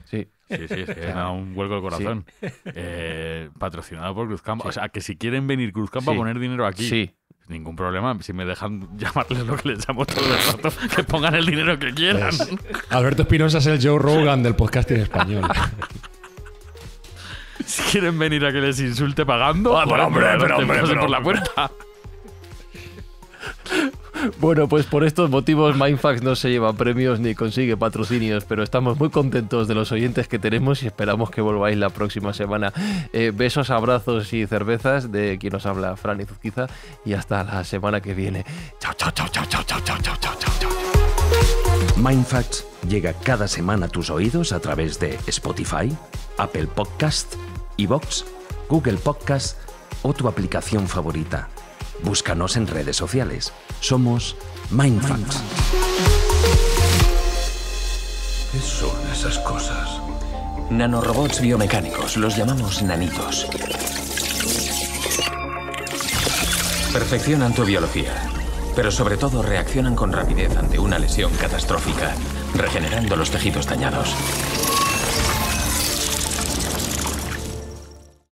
Sí. Sí, sí, es un vuelco de corazón. Eh, patrocinado por Cruzcampa. O sea, que si quieren venir Cruzcampo a poner dinero aquí. Sí. Ningún problema. Si me dejan llamarles lo que les llamo todo el rato, que pongan el dinero que quieran. Pues, Alberto Espinosa es el Joe Rogan del podcast en español. si quieren venir a que les insulte pagando, ah, hombre, pero, hombre, por la puerta. Bueno, pues por estos motivos Mindfax no se lleva premios ni consigue patrocinios, pero estamos muy contentos de los oyentes que tenemos y esperamos que volváis la próxima semana. Eh, besos, abrazos y cervezas de quien os habla, Fran Zuzquiza, y hasta la semana que viene. Chao, chao, chao, chao, chao, chao, chao, chao, chao. Mindfax llega cada semana a tus oídos a través de Spotify, Apple Podcasts, Evox, Google Podcasts o tu aplicación favorita. Búscanos en redes sociales. Somos Mindfacts. ¿Qué son esas cosas? Nanorobots biomecánicos, los llamamos nanitos. Perfeccionan tu biología, pero sobre todo reaccionan con rapidez ante una lesión catastrófica, regenerando los tejidos dañados.